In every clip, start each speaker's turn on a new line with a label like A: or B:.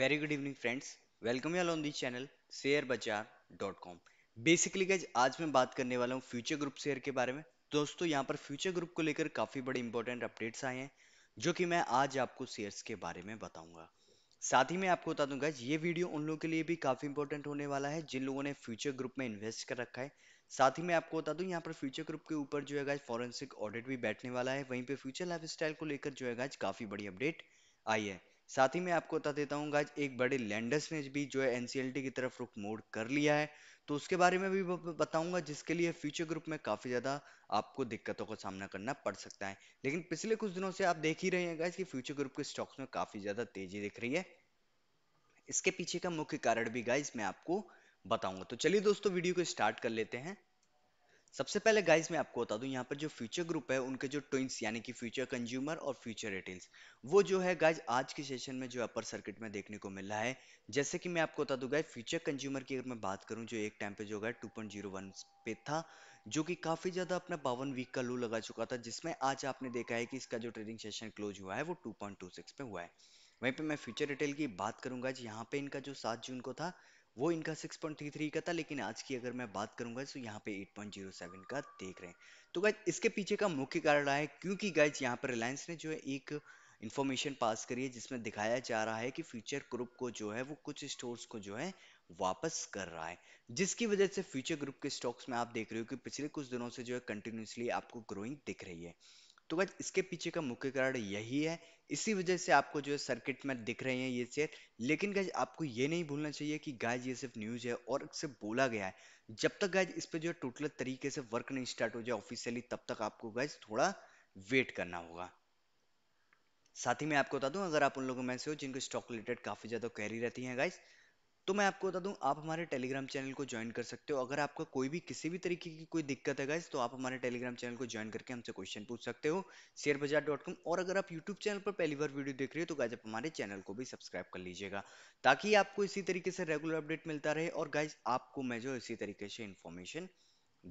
A: very good evening friends welcome you on the channel share Bazaar dot com basically गज आज मैं बात करने वाला हूँ फ्यूचर ग्रुप शेयर के बारे में दोस्तों यहाँ पर फ्यूचर ग्रुप को लेकर काफ़ी बड़े इंपॉर्टेंट अपडेट्स आए हैं जो कि मैं आज आपको शेयर्स के बारे में बताऊंगा साथ ही मैं आपको बता दूंगा ये वीडियो उन लोगों के लिए भी काफ़ी इंपॉर्टेंट होने वाला है जिन लोगों ने फ्यूचर ग्रुप में इन्वेस्ट कर रखा है साथ ही मैं आपको बता दूं यहाँ पर फ्यूचर ग्रुप के ऊपर जो है गाज फॉरेंसिक ऑडिट भी बैठने वाला है वहीं पे फ्यूचर लाइफ स्टाइल को लेकर जो है गाज काफ़ी बड़ी अपडेट आई है साथ ही मैं आपको बता देता हूँ गाइज एक बड़े लैंडर्स ने भी जो है एनसीएलटी की तरफ रुख मोड़ कर लिया है तो उसके बारे में भी बताऊंगा जिसके लिए फ्यूचर ग्रुप में काफ़ी ज़्यादा आपको दिक्कतों का सामना करना पड़ सकता है लेकिन पिछले कुछ दिनों से आप देख ही रहे हैं गाइज कि फ्यूचर ग्रुप के स्टॉक्स में काफ़ी ज़्यादा तेजी दिख रही है इसके पीछे का मुख्य कारण भी गाइज मैं आपको बताऊंगा तो चलिए दोस्तों वीडियो को स्टार्ट कर लेते हैं सबसे पहले गाइस मैं आपको बता दूं यहाँ पर जो फ्यूचर ग्रुप है उनके जो ट्विंस यानी कि फ्यूचर कंज्यूमर और फ्यूचर रिटेल्स वो जो है गाइस आज के सेशन में जो अपर सर्किट में देखने को मिला है जैसे कि मैं आपको बता दूं गाइस फ्यूचर कंज्यूमर की अगर मैं बात करूं जो एक टाइम पे जो है टू oh पे था जो कि काफ़ी ज़्यादा अपना बावन वीक का लो लगा चुका था जिसमें आज आपने देखा है कि इसका जो ट्रेडिंग सेशन क्लोज हुआ है वो टू पे हुआ है वहीं पर मैं फ्यूचर रिटेल की बात करूंगा यहाँ पे इनका जो सात जून को था वो इनका 6.33 का था लेकिन आज की अगर मैं बात करूंगा तो यहाँ पे 8.07 का देख रहे हैं तो गाइज इसके पीछे का मुख्य कारण रहा है क्योंकि गाइज यहाँ पर रिलायंस ने जो है एक इन्फॉर्मेशन पास करी है जिसमें दिखाया जा रहा है कि फ्यूचर ग्रुप को जो है वो कुछ स्टोर्स को जो है वापस कर रहा है जिसकी वजह से फ्यूचर ग्रुप के स्टॉक्स में आप देख रहे हो कि पिछले कुछ दिनों से जो है कंटिन्यूसली आपको ग्रोइंग दिख रही है तो बस इसके पीछे का मुख्य कारण यही है इसी वजह से आपको जो है सर्किट में दिख रहे हैं ये शेयर लेकिन गाइज आपको ये नहीं भूलना चाहिए कि गाइज ये सिर्फ न्यूज़ है और सिर्फ बोला गया है जब तक गाइज इस पर जो है टोटल तरीके से वर्क नहीं स्टार्ट हो जाए ऑफिशियली तब तक आपको गाइज थोड़ा वेट करना होगा साथ ही मैं आपको बता दूं अगर आप उन लोगों में से हो जिनको स्टॉक रिलेटेड काफ़ी ज़्यादा कैरी रहती है गाइज तो मैं आपको बता दूं आप हमारे टेलीग्राम चैनल को ज्वाइन कर सकते हो अगर आपका कोई भी किसी भी तरीके की कोई दिक्कत है गाइज तो आप हमारे टेलीग्राम चैनल को ज्वाइन करके हमसे क्वेश्चन पूछ सकते हो शेयर बाजार डॉट कॉम और अगर आप यूट्यूब चैनल पर पहली बार वीडियो देख रहे हो तो गाइज आप हमारे चैनल को भी सब्सक्राइब कर लीजिएगा ताकि आपको इसी तरीके से रेगुलर अपडेट मिलता रहे और गाइज आपको मैं जो इसी तरीके से इन्फॉर्मेशन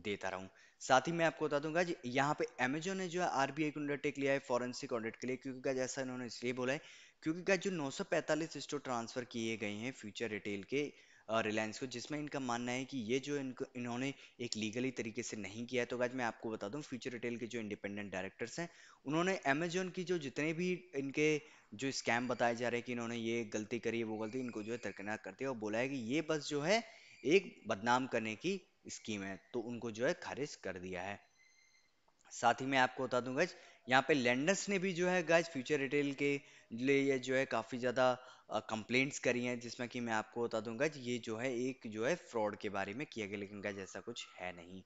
A: देता रहूं साथ ही मैं आपको बता दूंगा यहाँ पे अमेजोन ने जो है आरबीआई को अंडरटेक लिया है फॉरेंसिक ऑडिट के लिए क्योंकि जैसा इन्होंने इसलिए बोला है क्योंकि क्या जो 945 स्टोर ट्रांसफ़र किए गए हैं फ्यूचर रिटेल के रिलायंस को जिसमें इनका मानना है कि ये जो इनको इन्होंने एक लीगली तरीके से नहीं किया तो आज मैं आपको बता दूं फ्यूचर रिटेल के जो इंडिपेंडेंट डायरेक्टर्स हैं उन्होंने अमेजोन की जो जितने भी इनके जो स्कैम बताए जा रहे हैं कि इन्होंने ये गलती करी वो गलती इनको जो है दरकिनार कर दिया और बोला है कि ये बस जो है एक बदनाम करने की स्कीम है तो उनको जो है खारिज कर दिया है साथ ही मैं आपको बता दूंगा यहाँ पे लैंडर्स ने भी जो है गाइज फ्यूचर रिटेल के लिए जो है काफ़ी ज़्यादा कंप्लेंट्स करी हैं जिसमें कि मैं आपको बता दूंगा ये जो है एक जो है फ्रॉड के बारे में किया गया लेकिन गाइज ऐसा कुछ है नहीं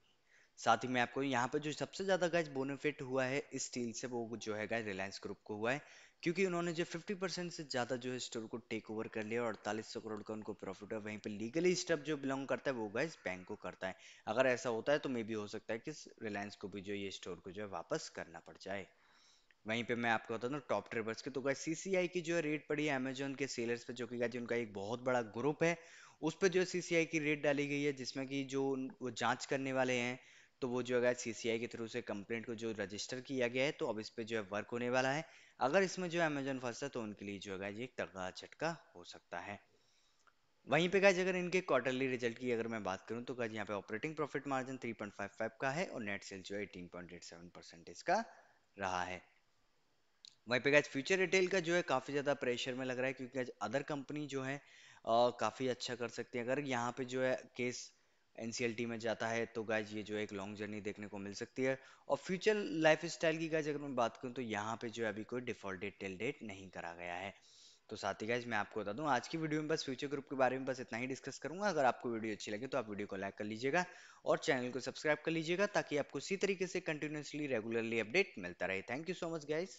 A: साथ ही मैं आपको यहाँ पे जो सबसे ज़्यादा गाइज बेनिफिट हुआ है इस डील से वो जो है गाइज रिलायंस ग्रुप को हुआ है क्योंकि उन्होंने जो 50 परसेंट से ज़्यादा जो है स्टोर को टेक ओवर कर लिया और अड़तालीस सौ करोड़ का उनको प्रॉफिट है वहीं पर लीगली स्टेप जो बिलोंग करता है वो गाइस बैंक को करता है अगर ऐसा होता है तो मे भी हो सकता है कि रिलायंस को भी जो ये स्टोर को जो है वापस करना पड़ जाए वहीं पे मैं आपको बताता हूँ टॉप ट्रेवर्स के तो गाय सीसीआई की जो है रेट पड़ी है अमेजोन के सेलर्स पे जो कि गाय उनका एक बहुत बड़ा ग्रुप है उस पर जो सीसीआई की रेट डाली गई है जिसमें कि जो वो जांच करने वाले हैं तो वो जो है सी सी के थ्रू से कंप्लेंट को जो रजिस्टर किया गया है तो अब इस पर जो है वर्क होने वाला है अगर इसमें जो है अमेजोन फंसता तो उनके लिए जो है ये तगड़ा झटका हो सकता है वहीं पे गाइज अगर इनके क्वार्टरली रिजल्ट की अगर मैं बात करूं तो गाइज यहाँ पे ऑपरेटिंग प्रॉफिट मार्जिन 3.55 का है और नेट सेल जो है एटीन परसेंटेज का रहा है वहीं पे गाइज फ्यूचर रिटेल का जो है काफ़ी ज़्यादा प्रेशर में लग रहा है क्योंकि अदर कंपनी जो है आ, काफ़ी अच्छा कर सकती है अगर यहाँ पे जो है केस एनसीएलटी में जाता है तो गाइज ये जो है एक लॉन्ग जर्नी देखने को मिल सकती है और फ्यूचर लाइफ स्टाइल की गाइज अगर मैं बात करूँ तो यहाँ पे जो है अभी कोई डिफॉल्ट डेट टेल डेट नहीं करा गया है तो साथ ही गाइज मैं आपको बता दूँ आज की वीडियो में बस फ्यूचर ग्रुप के बारे में बस इतना ही डिस्कस करूंगा अगर आपको वीडियो अच्छी लगे तो आप वीडियो को लाइक कर लीजिएगा और चैनल को सब्सक्राइब कर लीजिएगा ताकि आपको इसी तरीके से कंटिन्यूसली रेगुलरली अपडेट मिलता रहे thank you so much guys